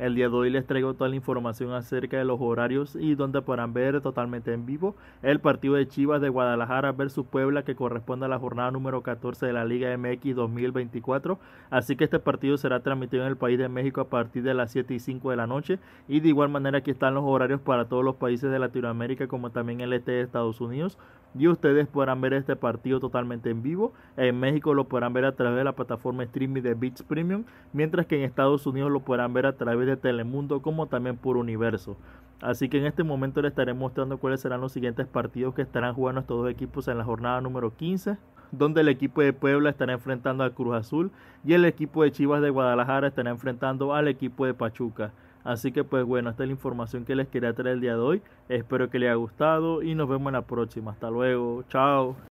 El día de hoy les traigo toda la información acerca de los horarios y donde podrán ver totalmente en vivo el partido de Chivas de Guadalajara versus Puebla que corresponde a la jornada número 14 de la Liga MX 2024. Así que este partido será transmitido en el país de México a partir de las 7 y 5 de la noche. Y de igual manera aquí están los horarios para todos los países de Latinoamérica como también el este de Estados Unidos. Y ustedes podrán ver este partido totalmente en vivo. En México lo podrán ver a través de la plataforma streaming de Beats Premium. Mientras que en Estados Unidos lo podrán ver a través de de Telemundo como también por Universo. Así que en este momento les estaré mostrando cuáles serán los siguientes partidos que estarán jugando estos dos equipos en la jornada número 15, donde el equipo de Puebla estará enfrentando al Cruz Azul y el equipo de Chivas de Guadalajara estará enfrentando al equipo de Pachuca. Así que pues bueno, esta es la información que les quería traer el día de hoy. Espero que les haya gustado y nos vemos en la próxima. Hasta luego. Chao.